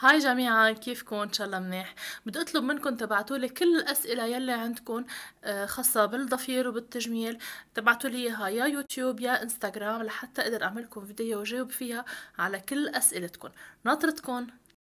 هاي جميعا كيفكم ان شاء الله منيح بدي اطلب منكم تبعتوا لي كل الاسئله يلي عندكم آه، خاصه بالضفير وبالتجميل تبعتوا لي اياها يا يوتيوب يا انستغرام لحتى اقدر اعمل لكم فيديو وجاوب فيها على كل اسئلتكم ناطرتكم